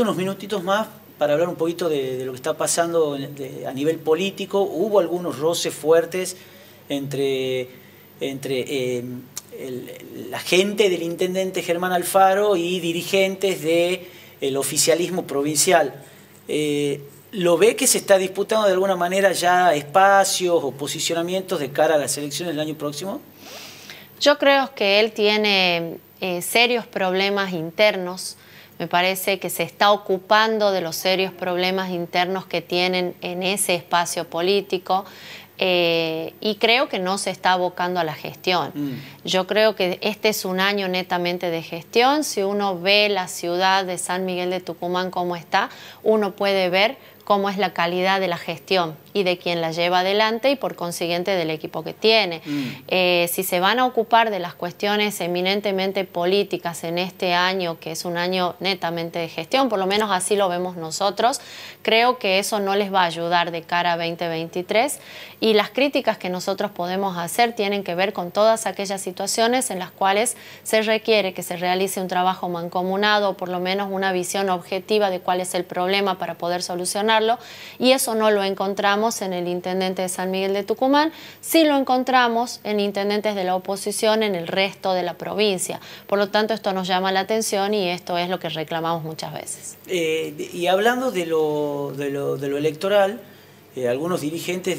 unos minutitos más para hablar un poquito de, lo que está pasando a nivel político. Hubo algunos roces fuertes entre, em, la gente del intendente Germán Alfaro y dirigentes del oficialismo provincial. Eh, ¿Lo ve que se está disputando de alguna manera ya espacios o posicionamientos de cara a las elecciones del año próximo? Yo creo que él tiene eh, serios problemas internos me parece que se está ocupando de los serios problemas internos que tienen en ese espacio político. Eh, y creo que no se está abocando a la gestión. Mm. Yo creo que este es un año netamente de gestión. Si uno ve la ciudad de San Miguel de Tucumán cómo está, uno puede ver cómo es la calidad de la gestión y de quien la lleva adelante y por consiguiente del equipo que tiene. Mm. Eh, si se van a ocupar de las cuestiones eminentemente políticas en este año, que es un año netamente de gestión, por lo menos así lo vemos nosotros, creo que eso no les va a ayudar de cara a 2023. Y y las críticas que nosotros podemos hacer tienen que ver con todas aquellas situaciones en las cuales se requiere que se realice un trabajo mancomunado o por lo menos una visión objetiva de cuál es el problema para poder solucionarlo y eso no lo encontramos en el intendente de San Miguel de Tucumán, sí lo encontramos en intendentes de la oposición en el resto de la provincia. Por lo tanto, esto nos llama la atención y esto es lo que reclamamos muchas veces. Eh, y hablando de lo, electoral, eh, algunos dirigentes de